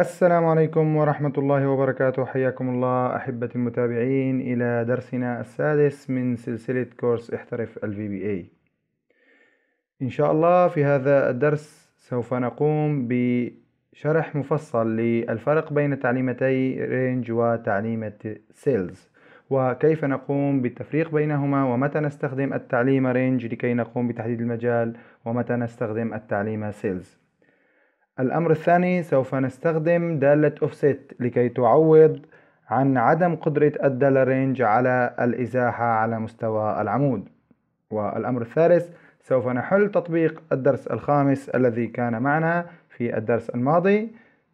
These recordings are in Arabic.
السلام عليكم ورحمة الله وبركاته حياكم الله أحبة المتابعين إلى درسنا السادس من سلسلة كورس احترف بي VBA إن شاء الله في هذا الدرس سوف نقوم بشرح مفصل للفرق بين تعليمتي رينج وتعليمة سيلز وكيف نقوم بالتفريق بينهما ومتى نستخدم التعليم رينج لكي نقوم بتحديد المجال ومتى نستخدم التعليم سيلز الأمر الثاني سوف نستخدم دالة offset لكي تعوض عن عدم قدرة الدالة رينج على الإزاحة على مستوى العمود والأمر الثالث سوف نحل تطبيق الدرس الخامس الذي كان معنا في الدرس الماضي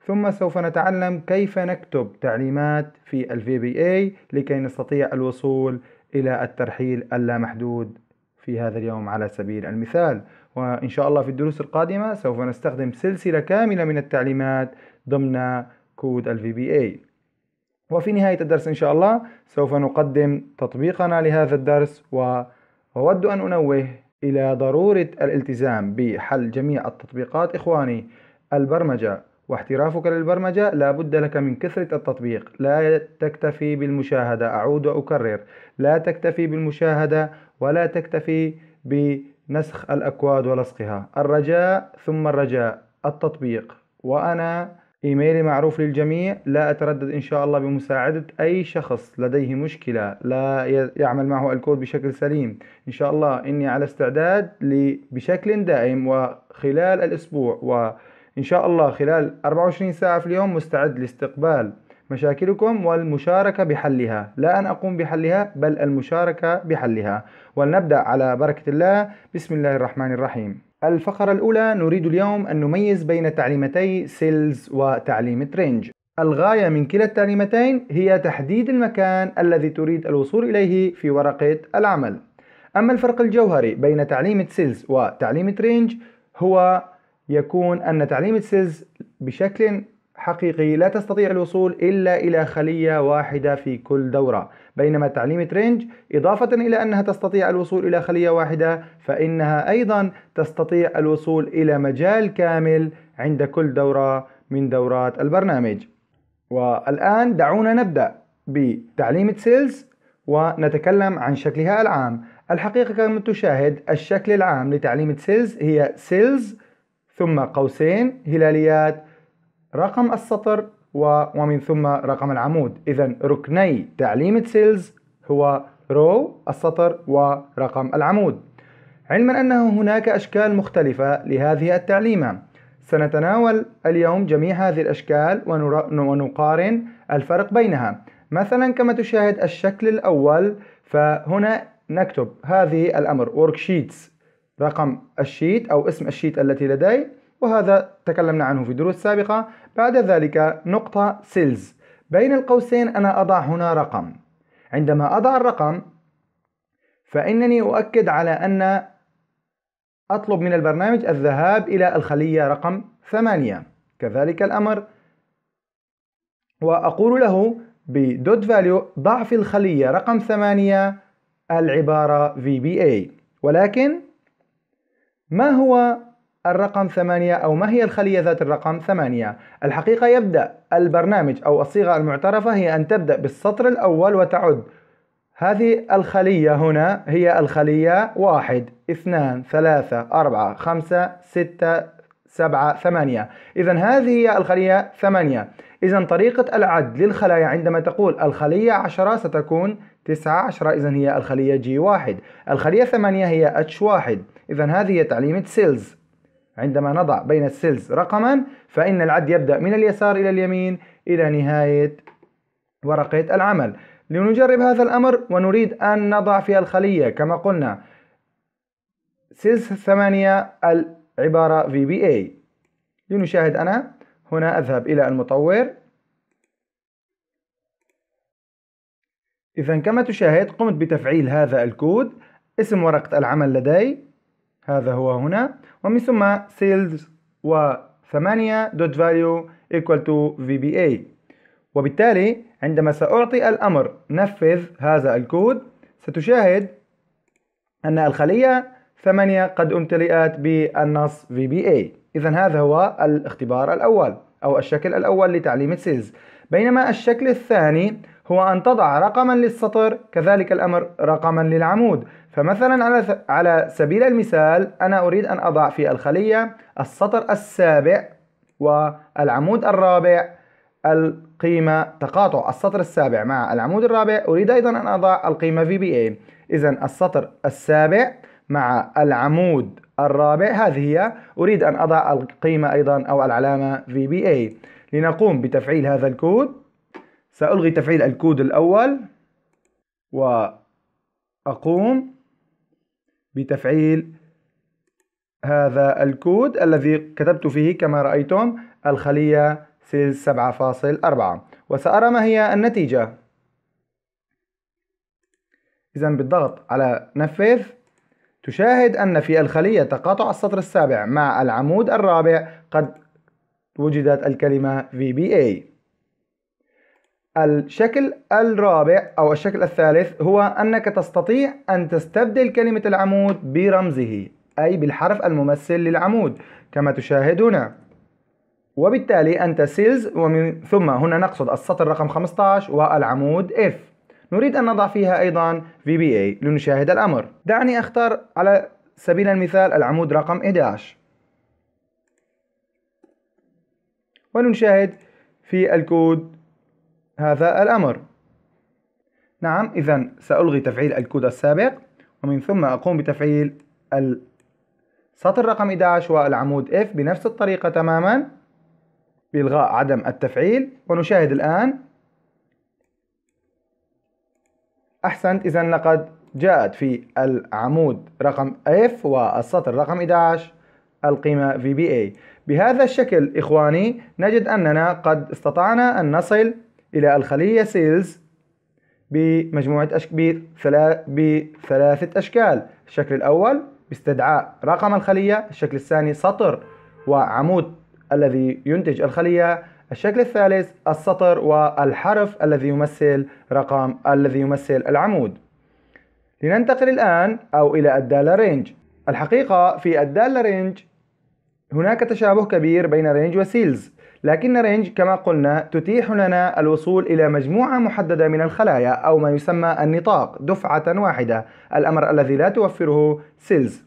ثم سوف نتعلم كيف نكتب تعليمات في ال VBA لكي نستطيع الوصول إلى الترحيل اللامحدود في هذا اليوم على سبيل المثال وإن شاء الله في الدروس القادمة سوف نستخدم سلسلة كاملة من التعليمات ضمن كود الـ VBA وفي نهاية الدرس إن شاء الله سوف نقدم تطبيقنا لهذا الدرس وأود أن أنوه إلى ضرورة الالتزام بحل جميع التطبيقات إخواني البرمجة واحترافك للبرمجة لا بد لك من كثرة التطبيق لا تكتفي بالمشاهدة أعود وأكرر لا تكتفي بالمشاهدة ولا تكتفي بنسخ الأكواد ولصقها الرجاء ثم الرجاء التطبيق وأنا إيميلي معروف للجميع لا أتردد إن شاء الله بمساعدة أي شخص لديه مشكلة لا يعمل معه الكود بشكل سليم إن شاء الله إني على استعداد بشكل دائم وخلال الأسبوع وإن شاء الله خلال 24 ساعة في اليوم مستعد لاستقبال مشاكلكم والمشاركة بحلها لا أن أقوم بحلها بل المشاركة بحلها ولنبدأ على بركة الله بسم الله الرحمن الرحيم الفقرة الأولى نريد اليوم أن نميز بين تعليمتي سيلز وتعليمة رينج الغاية من كلا التعليمتين هي تحديد المكان الذي تريد الوصول إليه في ورقة العمل أما الفرق الجوهري بين تعليمة سيلز وتعليمة رينج هو يكون أن تعليمة سيلز بشكل حقيقي لا تستطيع الوصول إلا إلى خلية واحدة في كل دورة بينما تعليمة رينج إضافة إلى أنها تستطيع الوصول إلى خلية واحدة فإنها أيضا تستطيع الوصول إلى مجال كامل عند كل دورة من دورات البرنامج والآن دعونا نبدأ بتعليمة سيلز ونتكلم عن شكلها العام الحقيقة كما تشاهد الشكل العام لتعليمة سيلز هي سيلز ثم قوسين هلاليات رقم السطر ومن ثم رقم العمود إذا ركني تعليمة سيلز هو رو السطر ورقم العمود علما أنه هناك أشكال مختلفة لهذه التعليمة سنتناول اليوم جميع هذه الأشكال ونقارن الفرق بينها مثلا كما تشاهد الشكل الأول فهنا نكتب هذه الأمر worksheets رقم الشيت أو اسم الشيت التي لدي وهذا تكلمنا عنه في دروس سابقة بعد ذلك نقطة سيلز بين القوسين أنا أضع هنا رقم عندما أضع الرقم فإنني أؤكد على أن أطلب من البرنامج الذهاب إلى الخلية رقم ثمانية كذلك الأمر وأقول له بدوت فاليو ضع في الخلية رقم ثمانية العبارة VBA ولكن ما هو الرقم ثمانية أو ما هي الخلية ذات الرقم ثمانية الحقيقة يبدأ البرنامج أو الصيغة المعترفة هي أن تبدأ بالسطر الأول وتعد هذه الخلية هنا هي الخلية واحد اثنان ثلاثة أربعة خمسة ستة سبعة ثمانية إذا هذه هي الخلية ثمانية إذا طريقة العد للخلايا عندما تقول الخلية عشرة ستكون تسعة عشرة إذا هي الخلية جي واحد الخلية ثمانية هي اتش واحد إذا هذه هي تعليمة سيلز عندما نضع بين السيلز رقما فإن العد يبدأ من اليسار إلى اليمين إلى نهاية ورقة العمل لنجرب هذا الأمر ونريد أن نضع في الخلية كما قلنا سيلز ثمانية العبارة VBA لنشاهد أنا هنا أذهب إلى المطور إذا كما تشاهد قمت بتفعيل هذا الكود اسم ورقة العمل لدي هذا هو هنا ومن ثم sales و 8 dot value equal to VBA وبالتالي عندما سأعطي الأمر نفذ هذا الكود ستشاهد أن الخلية 8 قد امتلئت بالنص VBA إذا هذا هو الاختبار الأول أو الشكل الأول لتعليم السيلز بينما الشكل الثاني هو أن تضع رقما للسطر كذلك الأمر رقما للعمود فمثلا على على سبيل المثال أنا أريد أن أضع في الخلية السطر السابع والعمود الرابع القيمة تقاطع السطر السابع مع العمود الرابع أريد أيضا أن أضع القيمة VBA إذا السطر السابع مع العمود الرابع هذه هي أريد أن أضع القيمة أيضا أو العلامة VBA لنقوم بتفعيل هذا الكود سألغي تفعيل الكود الأول وأقوم بتفعيل هذا الكود الذي كتبت فيه كما رأيتم الخلية سيلز 7.4 وسأرى ما هي النتيجة إذا بالضغط على نفذ تشاهد أن في الخلية تقاطع السطر السابع مع العمود الرابع قد وجدت الكلمة VBA الشكل الرابع أو الشكل الثالث هو أنك تستطيع أن تستبدل كلمة العمود برمزه أي بالحرف الممثل للعمود كما تشاهد هنا وبالتالي أنت سيلز ومن ثم هنا نقصد السطر رقم 15 والعمود F نريد أن نضع فيها أيضا VBA لنشاهد الأمر دعني أختار على سبيل المثال العمود رقم 11 ونشاهد في الكود هذا الأمر نعم إذا سألغي تفعيل الكود السابق ومن ثم أقوم بتفعيل السطر رقم 11 والعمود F بنفس الطريقة تماما بإلغاء عدم التفعيل ونشاهد الآن أحسنت إذا لقد جاءت في العمود رقم F والسطر رقم 11 القيمة VBA بهذا الشكل إخواني نجد أننا قد استطعنا أن نصل إلى الخلية سيلز بمجموعة أش... بثلا... بثلاثة أشكال الشكل الأول باستدعاء رقم الخلية الشكل الثاني سطر وعمود الذي ينتج الخلية الشكل الثالث السطر والحرف الذي يمثل رقم الذي يمثل العمود لننتقل الآن أو إلى الدالة رينج الحقيقة في الدالة رينج هناك تشابه كبير بين رينج وسيلز لكن رينج كما قلنا تتيح لنا الوصول إلى مجموعة محددة من الخلايا أو ما يسمى النطاق دفعة واحدة الأمر الذي لا توفره سيلز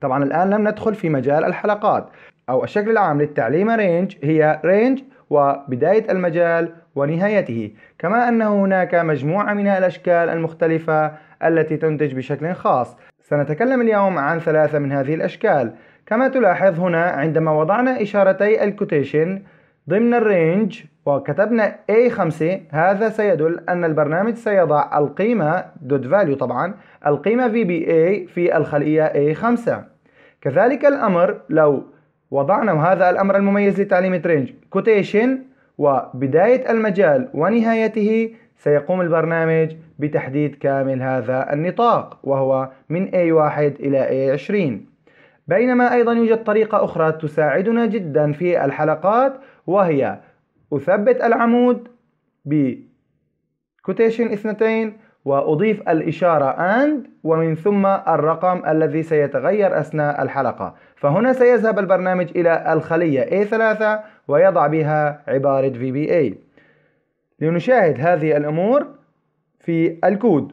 طبعا الآن لم ندخل في مجال الحلقات أو الشكل العام للتعليم رينج هي رينج وبداية المجال ونهايته كما أنه هناك مجموعة من الأشكال المختلفة التي تنتج بشكل خاص سنتكلم اليوم عن ثلاثة من هذه الأشكال كما تلاحظ هنا عندما وضعنا إشارتي الكوتيشن ضمن الرينج وكتبنا A5 هذا سيدل أن البرنامج سيضع القيمة دوت فاليو طبعا القيمة VBA في الخلية A5 كذلك الأمر لو وضعنا هذا الأمر المميز لتعليمة رينج كوتيشن وبداية المجال ونهايته سيقوم البرنامج بتحديد كامل هذا النطاق وهو من A1 إلى A20 بينما أيضا يوجد طريقة أخرى تساعدنا جدا في الحلقات وهي أثبت العمود بكوتيشن اثنتين وأضيف الإشارة AND ومن ثم الرقم الذي سيتغير أثناء الحلقة فهنا سيذهب البرنامج إلى الخلية A3 ويضع بها عبارة VBA لنشاهد هذه الأمور في الكود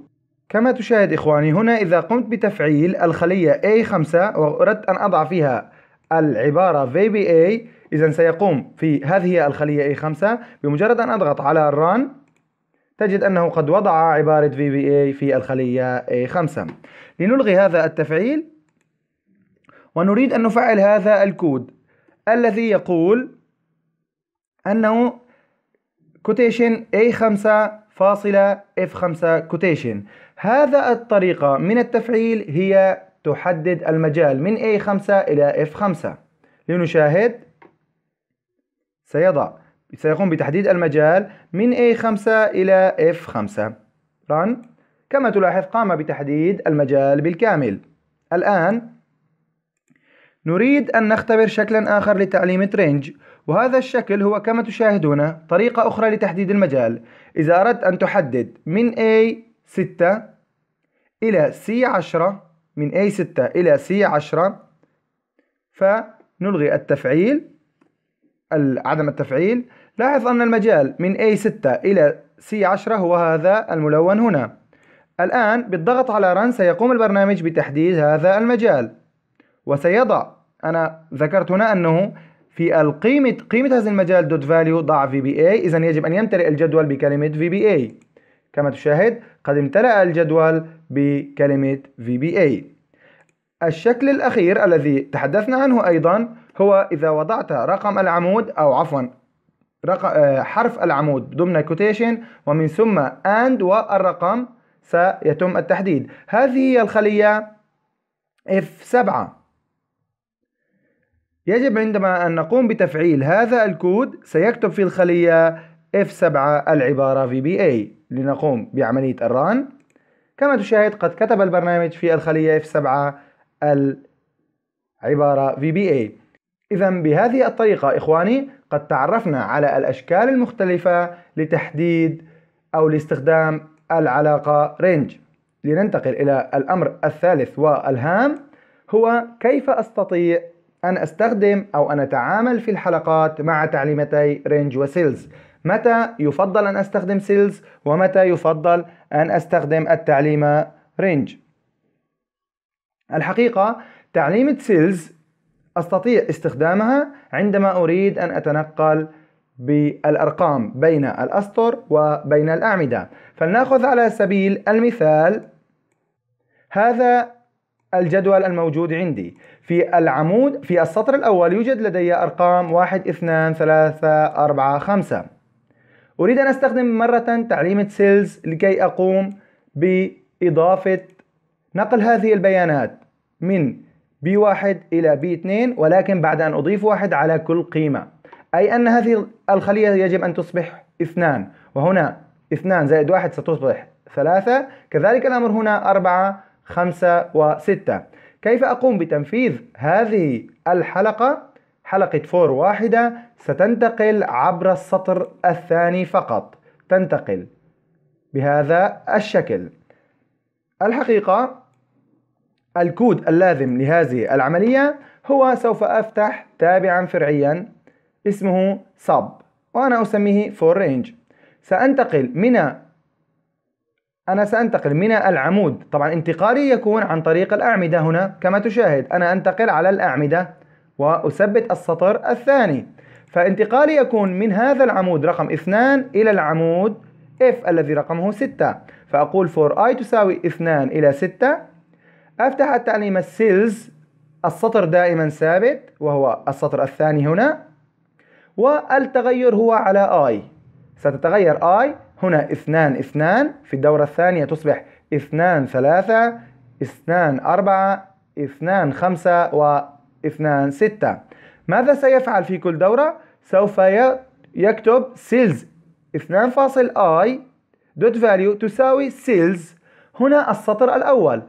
كما تشاهد إخواني هنا إذا قمت بتفعيل الخلية A5 وأردت أن أضع فيها العبارة VBA إذا سيقوم في هذه الخلية A5 بمجرد أن أضغط على الران تجد أنه قد وضع عبارة VBA في الخلية A5 لنلغي هذا التفعيل ونريد أن نفعل هذا الكود الذي يقول أنه كوتيشن A5 فاصلة F5 كوتيشن هذا الطريقة من التفعيل هي تحدد المجال من A5 إلى F5 لنشاهد سيضع سيقوم بتحديد المجال من A5 إلى F5 run كما تلاحظ قام بتحديد المجال بالكامل الآن نريد أن نختبر شكلا آخر لتعليم رينج وهذا الشكل هو كما تشاهدون طريقة أخرى لتحديد المجال إذا أردت أن تحدد من A 6 إلى سي عشرة من أي ستة إلى سي عشرة فنلغي التفعيل عدم التفعيل لاحظ أن المجال من أي ستة إلى سي عشرة هو هذا الملون هنا الآن بالضغط على رن سيقوم البرنامج بتحديد هذا المجال وسيضع أنا ذكرت هنا أنه في القيمة قيمة هذا المجال دوت فاليو ضع في بي اي إذا يجب أن يمتلئ الجدول بكلمة في بي اي كما تشاهد قد امتلأ الجدول بكلمة VBA الشكل الأخير الذي تحدثنا عنه أيضا هو إذا وضعت رقم العمود أو عفوا آه، حرف العمود ضمن كوتيشن ومن ثم AND والرقم سيتم التحديد هذه هي الخلية F7 يجب عندما أن نقوم بتفعيل هذا الكود سيكتب في الخلية F7 العبارة VBA لنقوم بعملية الران كما تشاهد قد كتب البرنامج في الخلية f 7 العبارة VBA إذا بهذه الطريقة إخواني قد تعرفنا على الأشكال المختلفة لتحديد أو لاستخدام العلاقة رينج لننتقل إلى الأمر الثالث والهام هو كيف أستطيع أن أستخدم أو أن أتعامل في الحلقات مع تعليمتي رينج وسيلز متى يفضل أن أستخدم سيلز ومتى يفضل أن أستخدم التعليمة رينج الحقيقة تعليمة سيلز أستطيع استخدامها عندما أريد أن أتنقل بالأرقام بين الأسطر وبين الأعمدة فلنأخذ على سبيل المثال هذا الجدول الموجود عندي في العمود في السطر الأول يوجد لدي أرقام 1 2 3 4 5 أريد أن أستخدم مرة تعليمة سيلز لكي أقوم بإضافة نقل هذه البيانات من B1 إلى B2 ولكن بعد أن أضيف واحد على كل قيمة أي أن هذه الخلية يجب أن تصبح اثنان وهنا اثنان زائد واحد ستصبح ثلاثة كذلك الأمر هنا أربعة خمسة وستة كيف أقوم بتنفيذ هذه الحلقة حلقة فور واحدة ستنتقل عبر السطر الثاني فقط تنتقل بهذا الشكل الحقيقة الكود اللازم لهذه العملية هو سوف أفتح تابعا فرعيا اسمه sub وأنا أسميه for range سأنتقل من أنا سأنتقل من العمود طبعا انتقالي يكون عن طريق الأعمدة هنا كما تشاهد أنا أنتقل على الأعمدة وأثبت السطر الثاني فانتقالي يكون من هذا العمود رقم 2 إلى العمود F الذي رقمه 6 فأقول for i تساوي 2 إلى 6 أفتح التعليم السيلز السطر دائما ثابت وهو السطر الثاني هنا والتغير هو على i ستتغير i هنا 2 2 في الدورة الثانية تصبح 2 3 2 4 2 5 و 2 6 ماذا سيفعل في كل دورة؟ سوف يكتب سيلز 2. اي دوت فاليو تساوي سيلز هنا السطر الأول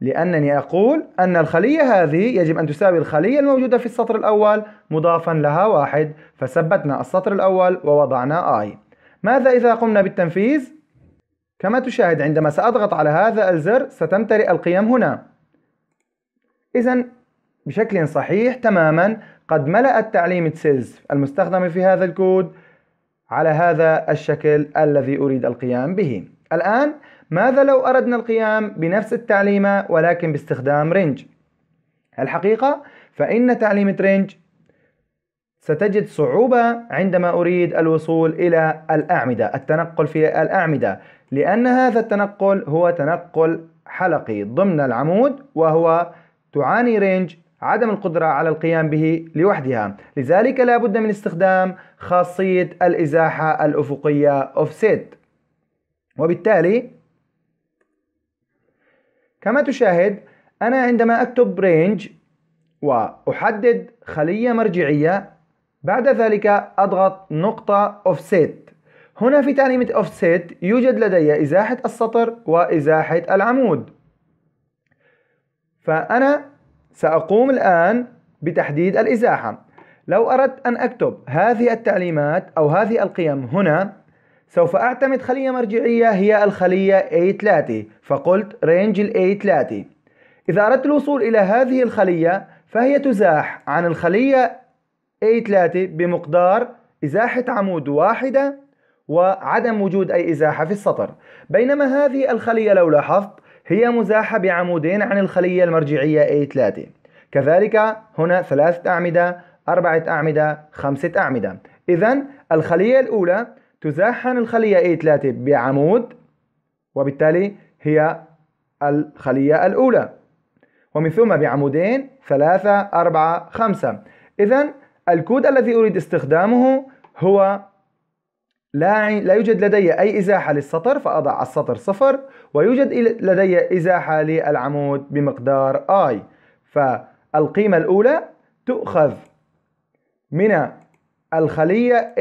لأنني أقول أن الخلية هذه يجب أن تساوي الخلية الموجودة في السطر الأول مضافا لها واحد فثبتنا السطر الأول ووضعنا i ماذا إذا قمنا بالتنفيذ؟ كما تشاهد عندما سأضغط على هذا الزر ستمتلئ القيم هنا إذا بشكل صحيح تماما قد ملأ التعليم سيلز المستخدم في هذا الكود على هذا الشكل الذي أريد القيام به الآن ماذا لو أردنا القيام بنفس التعليمة ولكن باستخدام رينج الحقيقة فإن تعليمة رينج ستجد صعوبة عندما أريد الوصول إلى الأعمدة التنقل في الأعمدة لأن هذا التنقل هو تنقل حلقي ضمن العمود وهو تعاني رينج عدم القدرة على القيام به لوحدها لذلك لا بد من استخدام خاصية الإزاحة الأفقية offset وبالتالي كما تشاهد أنا عندما أكتب رينج وأحدد خلية مرجعية بعد ذلك أضغط نقطة offset هنا في تعليمة offset يوجد لدي إزاحة السطر وإزاحة العمود فأنا سأقوم الآن بتحديد الإزاحة لو أردت أن أكتب هذه التعليمات أو هذه القيم هنا سوف أعتمد خلية مرجعية هي الخلية A3 فقلت range A3 إذا أردت الوصول إلى هذه الخلية فهي تزاح عن الخلية A3 بمقدار إزاحة عمود واحدة وعدم وجود أي إزاحة في السطر بينما هذه الخلية لو لاحظت هي مزاحة بعمودين عن الخلية المرجعية A3 كذلك هنا ثلاثة أعمدة أربعة أعمدة خمسة أعمدة إذا الخلية الأولى تزاح عن الخلية A3 بعمود وبالتالي هي الخلية الأولى ومن ثم بعمودين ثلاثة أربعة خمسة إذا الكود الذي أريد استخدامه هو لا لا يوجد لدي أي إزاحة للسطر فأضع السطر صفر ويوجد لدي إزاحة للعمود بمقدار I فالقيمة الأولى تؤخذ من الخلية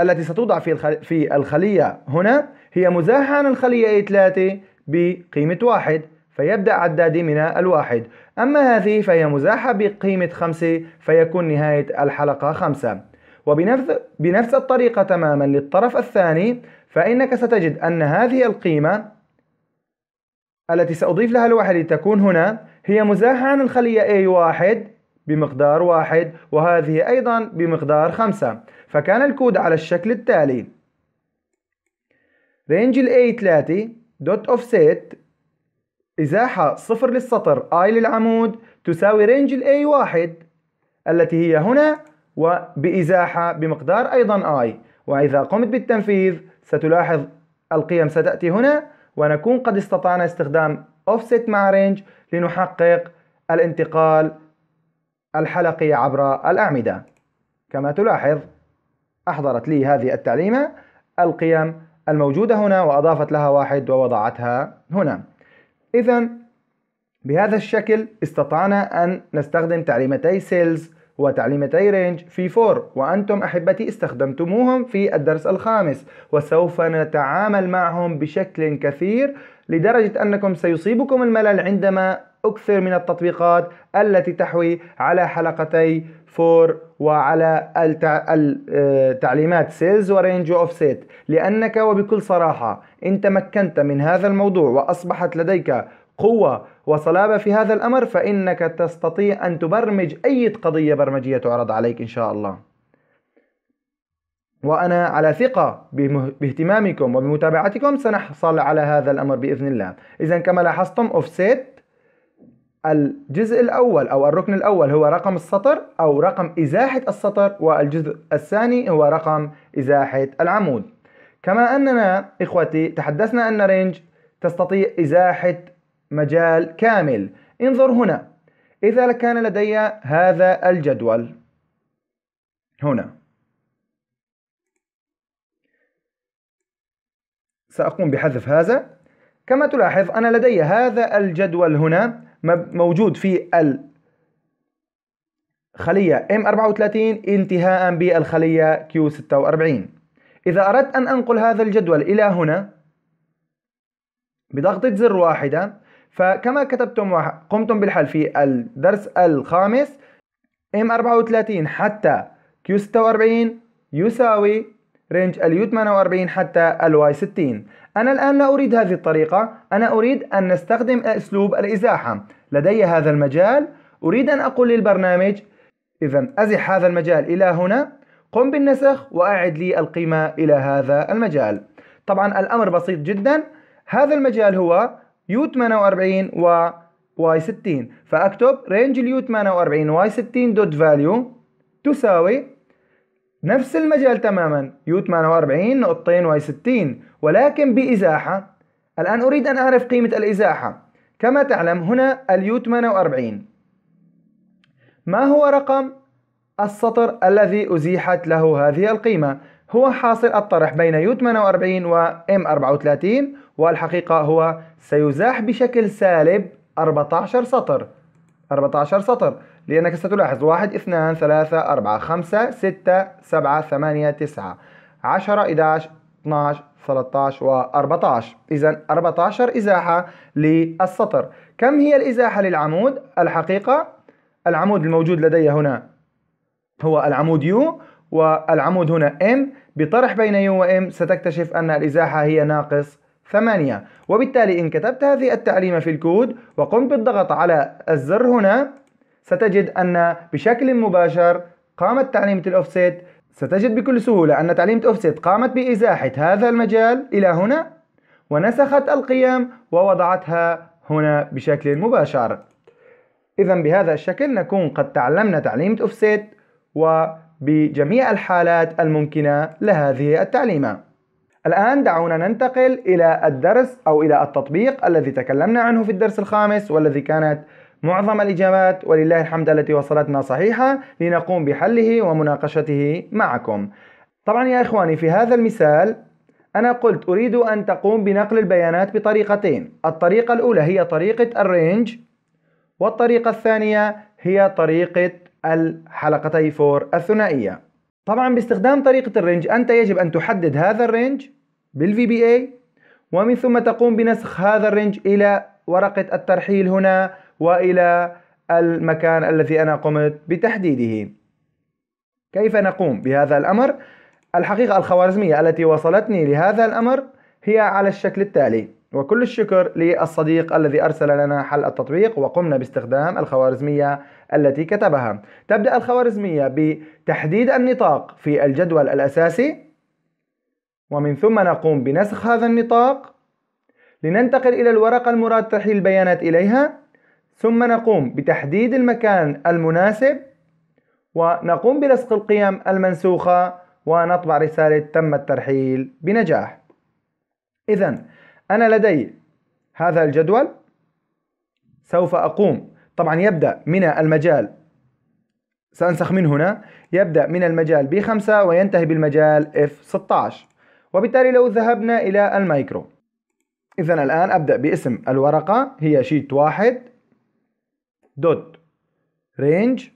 التي ستوضع في في الخلية هنا هي مزاحة عن الخلية A3 بقيمة واحد فيبدأ عدادي من الواحد أما هذه فهي مزاحة بقيمة خمسة فيكون نهاية الحلقة خمسة وبنفس بنفس الطريقة تماما للطرف الثاني فإنك ستجد أن هذه القيمة التي سأضيف لها الواحد لتكون هنا هي مزاحة عن الخلية A1 بمقدار واحد وهذه أيضا بمقدار خمسة فكان الكود على الشكل التالي range ال A3 dot offset إزاحة صفر للسطر I للعمود تساوي range ال A1 التي هي هنا وبإزاحة بمقدار أيضا I وإذا قمت بالتنفيذ ستلاحظ القيم ستأتي هنا ونكون قد استطعنا استخدام offset مع range لنحقق الانتقال الحلقي عبر الأعمدة كما تلاحظ أحضرت لي هذه التعليمة القيم الموجودة هنا وأضافت لها واحد ووضعتها هنا إذا بهذا الشكل استطعنا أن نستخدم تعليمتي سيلز وتعليمتي رينج في فور وأنتم أحبتي استخدمتموهم في الدرس الخامس وسوف نتعامل معهم بشكل كثير لدرجة أنكم سيصيبكم الملل عندما أكثر من التطبيقات التي تحوي على حلقتي فور وعلى التعليمات سيلز ورينج اوف سيت لأنك وبكل صراحة إن تمكنت من هذا الموضوع وأصبحت لديك قوة وصلابة في هذا الأمر فإنك تستطيع أن تبرمج أي قضية برمجية تعرض عليك إن شاء الله وأنا على ثقة باهتمامكم وبمتابعتكم سنحصل على هذا الأمر بإذن الله إذا كما لاحظتم أوفسيت الجزء الأول أو الركن الأول هو رقم السطر أو رقم إزاحة السطر والجزء الثاني هو رقم إزاحة العمود كما أننا إخوتي تحدثنا أن رينج تستطيع إزاحة مجال كامل انظر هنا إذا كان لدي هذا الجدول هنا سأقوم بحذف هذا كما تلاحظ أنا لدي هذا الجدول هنا موجود في الخلية M34 انتهاء بالخلية Q46 إذا أردت أن أنقل هذا الجدول إلى هنا بضغطة زر واحدة فكما كتبتم وقمتم بالحل في الدرس الخامس M34 حتى Q46 يساوي رينج اليو 48 حتى الواي 60 أنا الآن لا أريد هذه الطريقة أنا أريد أن نستخدم أسلوب الإزاحة لدي هذا المجال أريد أن أقول للبرنامج إذا أزح هذا المجال إلى هنا قم بالنسخ وأعد لي القيمة إلى هذا المجال طبعا الأمر بسيط جدا هذا المجال هو يو 48 و واي 60 فاكتب رينج اليو 48 واي 60 دوت فاليو تساوي نفس المجال تماما يو 48 نقطتين واي 60 ولكن بإزاحة الآن أريد أن أعرف قيمة الإزاحة كما تعلم هنا اليو 48 ما هو رقم السطر الذي أزيحت له هذه القيمة هو حاصل الطرح بين يو 48 و ام 34 والحقيقة هو سيزاح بشكل سالب 14 سطر 14 سطر لأنك ستلاحظ 1 2 3 4 5 6 7 8 9 10 11 12 13 و 14 إذا 14 إزاحة للسطر كم هي الإزاحة للعمود؟ الحقيقة العمود الموجود لدي هنا هو العمود يو والعمود هنا ام بطرح بين يو وام ستكتشف أن الإزاحة هي ناقص ثمانية وبالتالي إن كتبت هذه التعليمة في الكود وقمت بالضغط على الزر هنا ستجد أن بشكل مباشر قامت تعليمة الأوفسيت ستجد بكل سهولة أن تعليمة أوفسيت قامت بإزاحة هذا المجال إلى هنا ونسخت القيم ووضعتها هنا بشكل مباشر إذا بهذا الشكل نكون قد تعلمنا تعليمة أوفسيت وبجميع الحالات الممكنة لهذه التعليمة الآن دعونا ننتقل إلى الدرس أو إلى التطبيق الذي تكلمنا عنه في الدرس الخامس والذي كانت معظم الإجابات ولله الحمد التي وصلتنا صحيحة لنقوم بحله ومناقشته معكم طبعا يا إخواني في هذا المثال أنا قلت أريد أن تقوم بنقل البيانات بطريقتين الطريقة الأولى هي طريقة الرينج والطريقة الثانية هي طريقة الحلقتي فور الثنائية طبعا باستخدام طريقة الرينج أنت يجب أن تحدد هذا الرينج بالفي بي ومن ثم تقوم بنسخ هذا الرينج إلى ورقة الترحيل هنا وإلى المكان الذي أنا قمت بتحديده كيف نقوم بهذا الأمر؟ الحقيقة الخوارزمية التي وصلتني لهذا الأمر هي على الشكل التالي وكل الشكر للصديق الذي أرسل لنا حل التطبيق وقمنا باستخدام الخوارزمية التي كتبها تبدأ الخوارزمية بتحديد النطاق في الجدول الأساسي ومن ثم نقوم بنسخ هذا النطاق لننتقل إلى الورقة المراد تحليل البيانات إليها ثم نقوم بتحديد المكان المناسب ونقوم بلصق القيم المنسوخة ونطبع رسالة تم الترحيل بنجاح إذا أنا لدي هذا الجدول سوف أقوم طبعا يبدأ من المجال سأنسخ من هنا يبدأ من المجال B5 وينتهي بالمجال F16 وبالتالي لو ذهبنا إلى المايكرو إذا الآن أبدأ باسم الورقة هي شيت واحد دوت رينج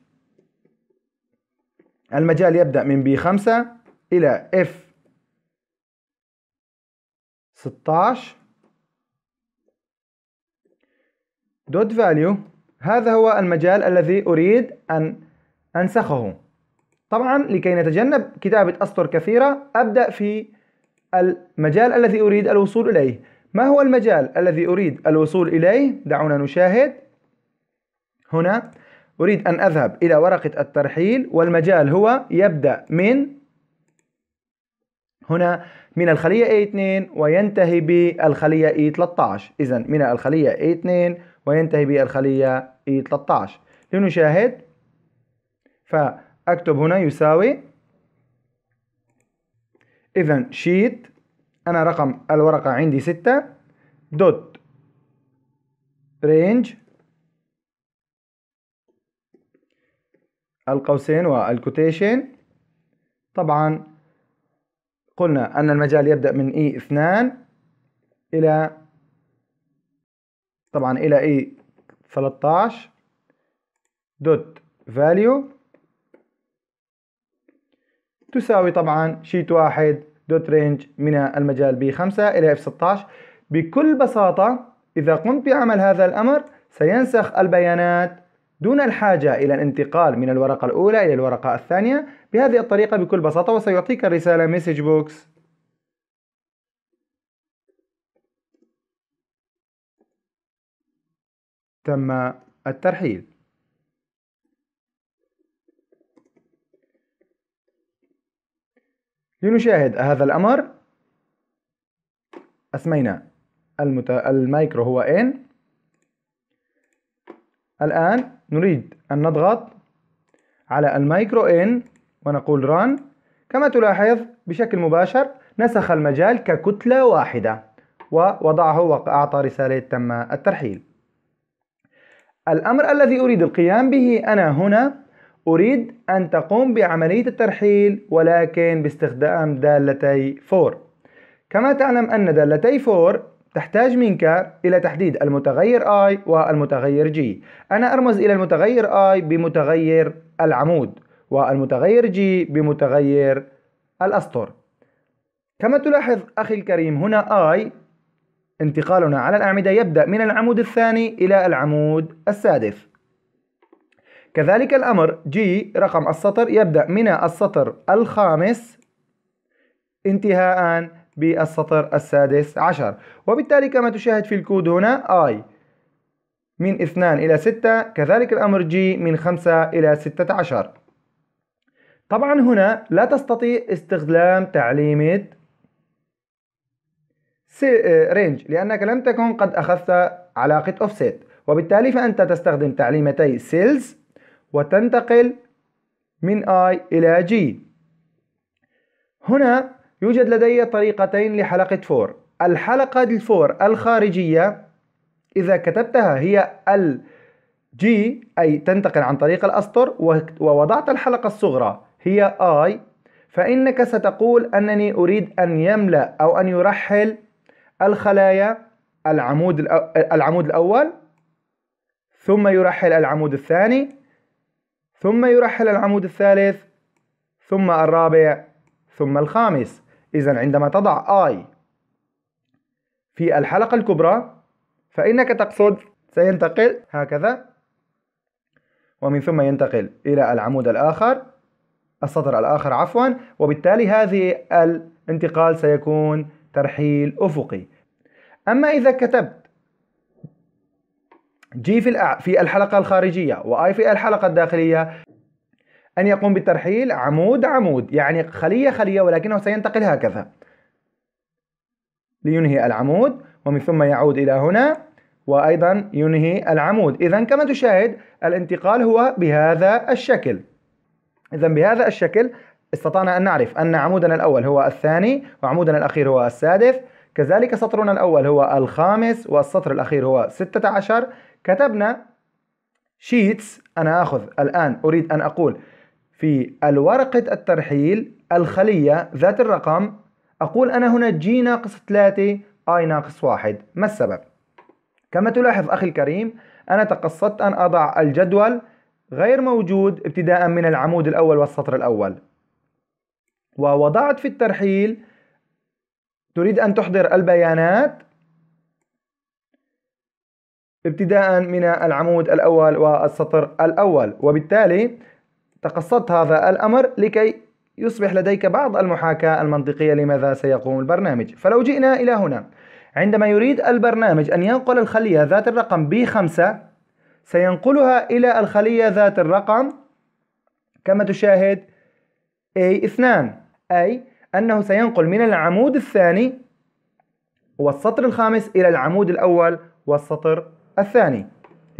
المجال يبدأ من B5 إلى F16 دوت فاليو هذا هو المجال الذي أريد أن أنسخه طبعا لكي نتجنب كتابة أسطر كثيرة أبدأ في المجال الذي أريد الوصول إليه ما هو المجال الذي أريد الوصول إليه؟ دعونا نشاهد هنا أريد أن أذهب إلى ورقة الترحيل والمجال هو يبدأ من هنا من الخلية A2 وينتهي بالخلية E13 إذا من الخلية A2 وينتهي بالخلية E13 لنشاهد فأكتب هنا يساوي إذا شيت أنا رقم الورقة عندي ستة دوت رينج القوسين والكوتيشن طبعا قلنا أن المجال يبدأ من E2 إلى طبعا الى اي 13 دوت فاليو تساوي طبعا شيت واحد دوت رينج من المجال بي 5 الى اف 16 بكل بساطة إذا قمت بعمل هذا الأمر سينسخ البيانات دون الحاجة إلى الانتقال من الورقة الأولى إلى الورقة الثانية بهذه الطريقة بكل بساطة وسيعطيك الرسالة مسج بوكس تم الترحيل لنشاهد هذا الأمر أسمينا المت... المايكرو هو N الآن نريد أن نضغط على المايكرو N ونقول run كما تلاحظ بشكل مباشر نسخ المجال ككتلة واحدة ووضعه وأعطى رسالة تم الترحيل الأمر الذي أريد القيام به أنا هنا أريد أن تقوم بعملية الترحيل ولكن باستخدام دالتي فور كما تعلم أن دالتي فور تحتاج منك إلى تحديد المتغير i والمتغير g أنا أرمز إلى المتغير i بمتغير العمود والمتغير g بمتغير الأسطر كما تلاحظ أخي الكريم هنا i انتقالنا على الأعمدة يبدأ من العمود الثاني إلى العمود السادس كذلك الأمر جي رقم السطر يبدأ من السطر الخامس انتهاء بالسطر السادس عشر وبالتالي كما تشاهد في الكود هنا I من 2 إلى 6 كذلك الأمر جي من 5 إلى 16 طبعا هنا لا تستطيع استخدام تعليمة رينج آه، لأنك لم تكن قد أخذت علاقة offset وبالتالي فأنت تستخدم تعليمتي سيلز وتنتقل من I إلى G هنا يوجد لدي طريقتين لحلقة 4 الحلقة الفور الخارجية إذا كتبتها هي ال G أي تنتقل عن طريق الأسطر ووضعت الحلقة الصغرى هي I فإنك ستقول أنني أريد أن يملأ أو أن يرحل الخلايا العمود العمود الأول ثم يرحل العمود الثاني ثم يرحل العمود الثالث ثم الرابع ثم الخامس إذا عندما تضع I في الحلقة الكبرى فإنك تقصد سينتقل هكذا ومن ثم ينتقل إلى العمود الآخر السطر الآخر عفوا وبالتالي هذه الانتقال سيكون ترحيل أفقي أما إذا كتبت جي في في الحلقة الخارجية وآي في الحلقة الداخلية أن يقوم بالترحيل عمود عمود يعني خلية خلية ولكنه سينتقل هكذا لينهي العمود ومن ثم يعود إلى هنا وأيضا ينهي العمود إذا كما تشاهد الانتقال هو بهذا الشكل إذا بهذا الشكل استطعنا أن نعرف أن عمودنا الأول هو الثاني وعمودنا الأخير هو السادس كذلك سطرنا الأول هو الخامس والسطر الأخير هو 16 كتبنا شيتس أنا أخذ الآن أريد أن أقول في الورقة الترحيل الخلية ذات الرقم أقول أنا هنا جي ناقص 3 اي ناقص 1 ما السبب؟ كما تلاحظ أخي الكريم أنا تقصدت أن أضع الجدول غير موجود ابتداء من العمود الأول والسطر الأول ووضعت في الترحيل تريد أن تحضر البيانات ابتداء من العمود الأول والسطر الأول وبالتالي تقصدت هذا الأمر لكي يصبح لديك بعض المحاكاة المنطقية لماذا سيقوم البرنامج فلو جئنا إلى هنا عندما يريد البرنامج أن ينقل الخلية ذات الرقم B5 سينقلها إلى الخلية ذات الرقم كما تشاهد A2 أي أنه سينقل من العمود الثاني والسطر الخامس إلى العمود الأول والسطر الثاني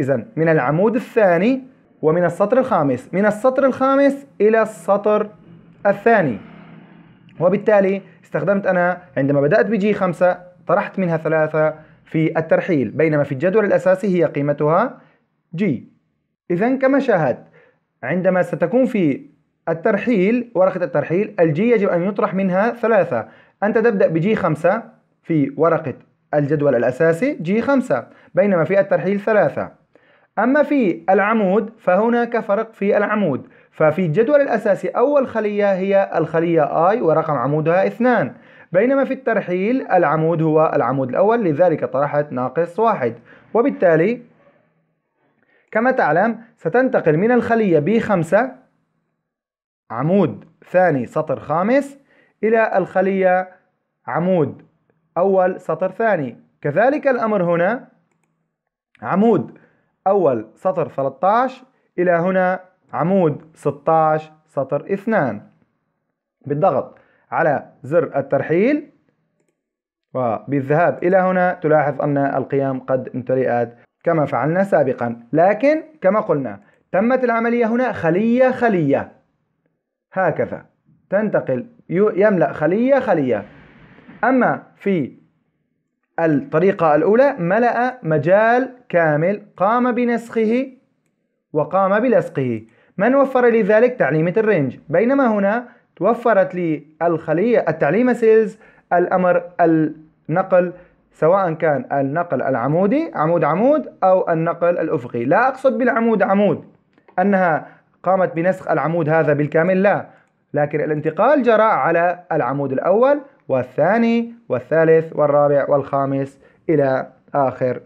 إذا من العمود الثاني ومن السطر الخامس من السطر الخامس إلى السطر الثاني وبالتالي استخدمت أنا عندما بدأت بجي خمسة طرحت منها ثلاثة في الترحيل بينما في الجدول الأساسي هي قيمتها جي إذا كما شاهدت عندما ستكون في الترحيل ورقة الترحيل الجي يجب أن يطرح منها ثلاثة أنت تبدأ بجي خمسة في ورقة الجدول الأساسي جي خمسة بينما في الترحيل ثلاثة أما في العمود فهناك فرق في العمود ففي الجدول الأساسي أول خلية هي الخلية I ورقم عمودها اثنان بينما في الترحيل العمود هو العمود الأول لذلك طرحت ناقص واحد وبالتالي كما تعلم ستنتقل من الخلية B5 عمود ثاني سطر خامس إلى الخلية عمود أول سطر ثاني كذلك الأمر هنا عمود أول سطر 13 إلى هنا عمود 16 سطر 2 بالضغط على زر الترحيل وبالذهاب إلى هنا تلاحظ أن القيام قد امتلئت كما فعلنا سابقا لكن كما قلنا تمت العملية هنا خلية خلية هكذا تنتقل يملأ خلية خلية أما في الطريقة الأولى ملأ مجال كامل قام بنسخه وقام بلصقه من وفر لي ذلك تعليمة الرينج بينما هنا توفرت لي الخلية التعليمة سيلز الأمر النقل سواء كان النقل العمودي عمود عمود أو النقل الأفقي لا أقصد بالعمود عمود أنها قامت بنسخ العمود هذا بالكامل لا لكن الانتقال جرى على العمود الأول والثاني والثالث والرابع والخامس إلى آخر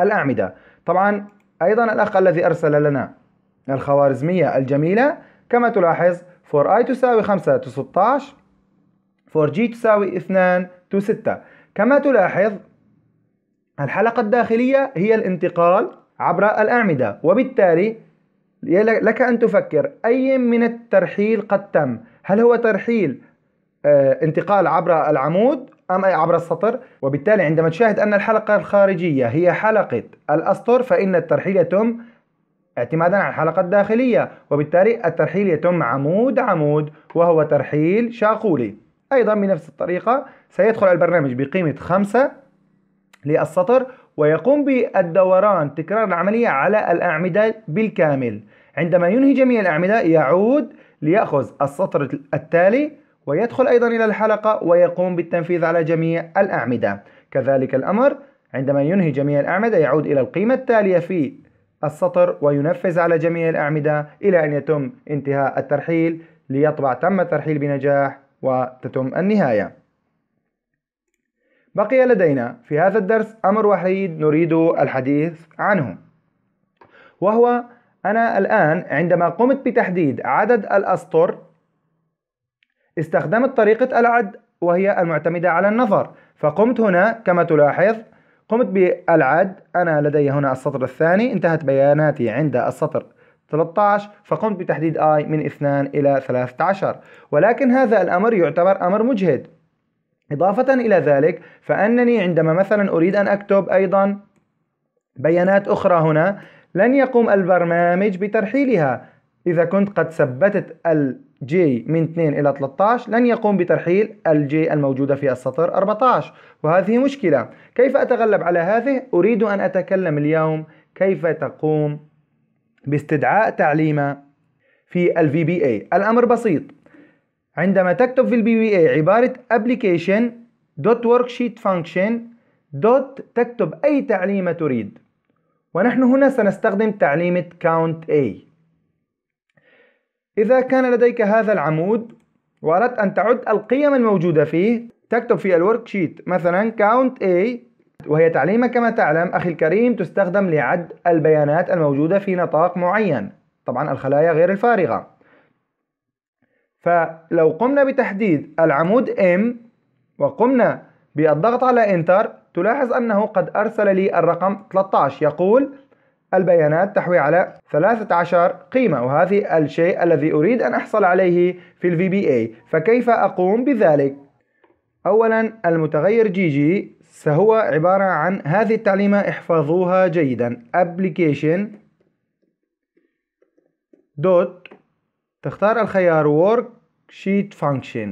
الأعمدة طبعا أيضا الأخ الذي أرسل لنا الخوارزمية الجميلة كما تلاحظ 4i تساوي 5 تو 16 4g تساوي 2 تو 6 كما تلاحظ الحلقة الداخلية هي الانتقال عبر الأعمدة وبالتالي لك أن تفكر أي من الترحيل قد تم هل هو ترحيل آه، انتقال عبر العمود أم عبر السطر وبالتالي عندما تشاهد أن الحلقة الخارجية هي حلقة الأسطر فإن الترحيل يتم اعتمادا على الحلقة الداخلية وبالتالي الترحيل يتم عمود عمود وهو ترحيل شاقولي أيضا بنفس الطريقة سيدخل البرنامج بقيمة خمسة للسطر ويقوم بالدوران تكرار العملية على الأعمدة بالكامل عندما ينهي جميع الأعمدة يعود ليأخذ السطر التالي ويدخل أيضا إلى الحلقة ويقوم بالتنفيذ على جميع الأعمدة كذلك الأمر عندما ينهي جميع الأعمدة يعود إلى القيمة التالية في السطر وينفذ على جميع الأعمدة إلى أن يتم انتهاء الترحيل ليطبع تم الترحيل بنجاح وتتم النهاية بقي لدينا في هذا الدرس أمر وحيد نريد الحديث عنه وهو أنا الآن عندما قمت بتحديد عدد الأسطر استخدمت طريقة العد وهي المعتمدة على النظر فقمت هنا كما تلاحظ قمت بالعد أنا لدي هنا السطر الثاني انتهت بياناتي عند السطر 13 فقمت بتحديد i من 2 إلى 13 ولكن هذا الأمر يعتبر أمر مجهد إضافة إلى ذلك فأنني عندما مثلا أريد أن أكتب أيضا بيانات أخرى هنا لن يقوم البرنامج بترحيلها إذا كنت قد ثبتت الجي من 2 إلى 13 لن يقوم بترحيل الجي الموجودة في السطر 14 وهذه مشكلة كيف أتغلب على هذه؟ أريد أن أتكلم اليوم كيف تقوم باستدعاء تعليمة في الـ VBA الأمر بسيط عندما تكتب في الـ VBA عبارة application.worksheetfunction. تكتب أي تعليمة تريد ونحن هنا سنستخدم تعليمة count A إذا كان لديك هذا العمود وأردت أن تعد القيم الموجودة فيه تكتب في الورك شيت مثلا count A وهي تعليمة كما تعلم أخي الكريم تستخدم لعد البيانات الموجودة في نطاق معين طبعا الخلايا غير الفارغة فلو قمنا بتحديد العمود M وقمنا بالضغط على Enter تلاحظ أنه قد أرسل لي الرقم 13 يقول البيانات تحوي على 13 قيمة وهذه الشيء الذي أريد أن أحصل عليه في الـ VBA فكيف أقوم بذلك؟ أولا المتغير جي جي سهو عبارة عن هذه التعليمة احفظوها جيدا application دوت تختار الخيار worksheet function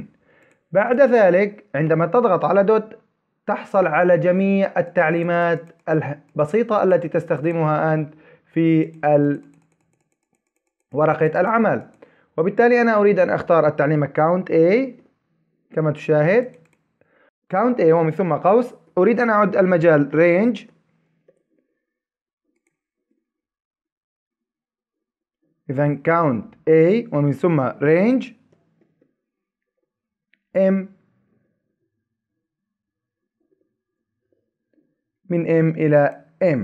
بعد ذلك عندما تضغط على دوت تحصل على جميع التعليمات البسيطة التي تستخدمها أنت في ورقة العمل وبالتالي أنا أريد أن أختار التعليم account A كما تشاهد count A ومن ثم قوس أريد أن أعد المجال range إذا count A ومن ثم range M من m إلى m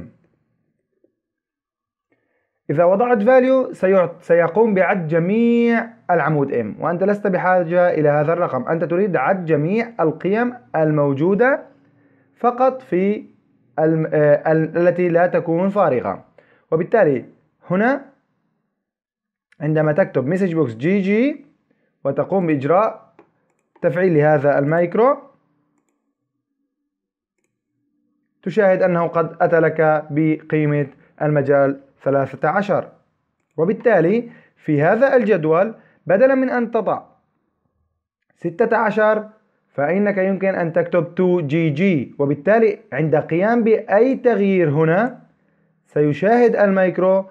إذا وضعت value سيقوم بعد جميع العمود m وأنت لست بحاجة إلى هذا الرقم أنت تريد عد جميع القيم الموجودة فقط في آه، التي لا تكون فارغة وبالتالي هنا عندما تكتب message box gg وتقوم بإجراء تفعيل لهذا المايكرو تشاهد أنه قد أتى لك بقيمة المجال 13 وبالتالي في هذا الجدول بدلا من أن تضع 16 فإنك يمكن أن تكتب 2GG وبالتالي عند قيام بأي تغيير هنا سيشاهد الميكرو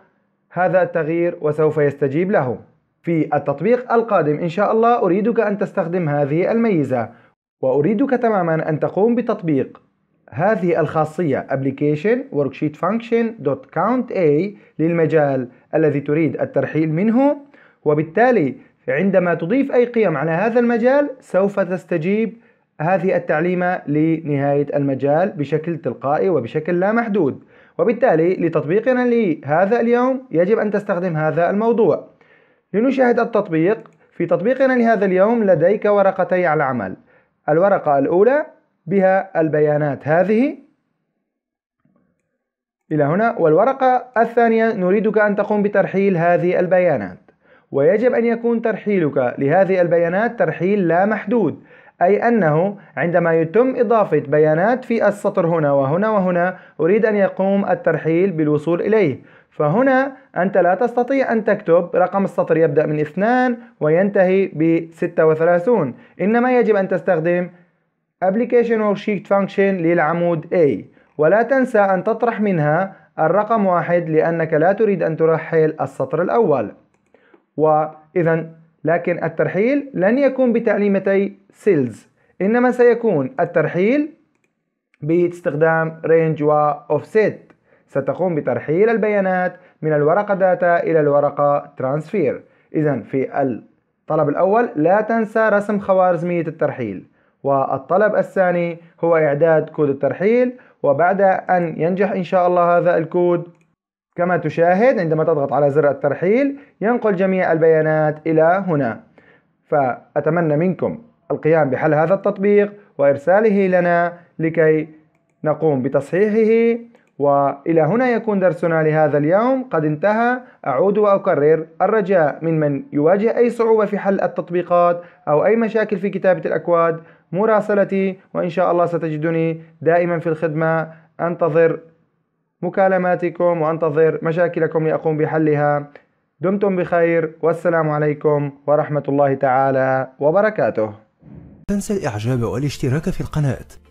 هذا التغيير وسوف يستجيب له في التطبيق القادم إن شاء الله أريدك أن تستخدم هذه الميزة وأريدك تماما أن تقوم بتطبيق هذه الخاصية application worksheet function dot count a للمجال الذي تريد الترحيل منه وبالتالي عندما تضيف أي قيم على هذا المجال سوف تستجيب هذه التعليمة لنهاية المجال بشكل تلقائي وبشكل لا محدود وبالتالي لتطبيقنا لهذا اليوم يجب أن تستخدم هذا الموضوع لنشاهد التطبيق في تطبيقنا لهذا اليوم لديك ورقتي على العمل الورقة الأولى بها البيانات هذه إلى هنا والورقة الثانية نريدك أن تقوم بترحيل هذه البيانات ويجب أن يكون ترحيلك لهذه البيانات ترحيل لا محدود أي أنه عندما يتم إضافة بيانات في السطر هنا وهنا وهنا أريد أن يقوم الترحيل بالوصول إليه فهنا أنت لا تستطيع أن تكتب رقم السطر يبدأ من 2 وينتهي ب 36 إنما يجب أن تستخدم application worksheet function للعمود A ولا تنسى أن تطرح منها الرقم واحد لأنك لا تريد أن ترحل السطر الأول وإذا لكن الترحيل لن يكون بتعليمتي سيلز إنما سيكون الترحيل باستخدام range و offset ستقوم بترحيل البيانات من الورقة داتا إلى الورقة ترانسفير إذا في الطلب الأول لا تنسى رسم خوارزمية الترحيل والطلب الثاني هو إعداد كود الترحيل وبعد أن ينجح إن شاء الله هذا الكود كما تشاهد عندما تضغط على زر الترحيل ينقل جميع البيانات إلى هنا فأتمنى منكم القيام بحل هذا التطبيق وإرساله لنا لكي نقوم بتصحيحه وإلى هنا يكون درسنا لهذا اليوم قد انتهى أعود وأكرر الرجاء من من يواجه أي صعوبة في حل التطبيقات أو أي مشاكل في كتابة الأكواد مراسلتي وإن شاء الله ستجدني دائما في الخدمة أنتظر مكالماتكم وأنتظر مشاكلكم لأقوم بحلها دمتم بخير والسلام عليكم ورحمة الله تعالى وبركاته تنسى الإعجاب والاشتراك في القناة